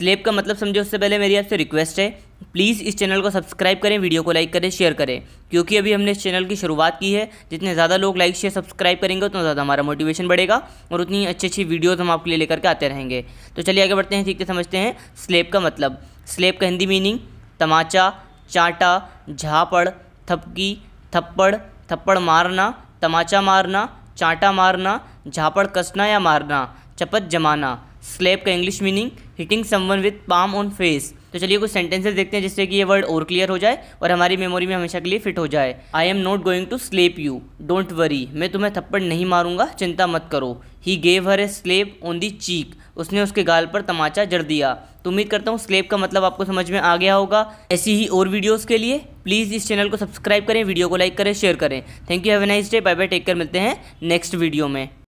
slab का मतलब समझे उससे पहले मेरी आपसे रिक्वेस्ट है प्लीज़ इस चैनल को सब्सक्राइब करें वीडियो को लाइक करें शेयर करें क्योंकि अभी हमने इस चैनल की शुरुआत की है जितने ज़्यादा लोग लाइक शेयर सब्सक्राइब करेंगे उतना ज़्यादा हमारा मोटिवेशन बढ़ेगा और उतनी अच्छी अच्छी वीडियोज़ हम आपके लिए लेकर के आते रहेंगे तो चलिए आगे बढ़ते हैं ठीक से समझते हैं स्लेब का मतलब स्लेब का हिंदी मीनिंग तमाचा चाटा झापड़ थपकी थप्पड़ थप्पड़ मारना तमाचा मारना चांटा मारना झापड़ कसना या मारना चपत जमाना स्लेब का English meaning hitting someone with palm on face तो चलिए कुछ सेंटेंसेस देखते हैं जिससे कि ये वर्ड और क्लियर हो जाए और हमारी मेमोरी में हमेशा के लिए फिट हो जाए I am not going to slap you don't worry मैं तुम्हें थप्पड़ नहीं मारूंगा चिंता मत करो he gave her a slap on the cheek उसने उसके गाल पर तमाचा जड़ दिया तो उम्मीद करता हूँ स्लेप का मतलब आपको समझ में आ गया होगा ऐसी ही और वीडियोज़ के लिए प्लीज़ इस चैनल को सब्सक्राइब करें वीडियो को लाइक करें शेयर करें thank you have a nice day bye bye take care मिलते हैं नेक्स्ट वीडियो में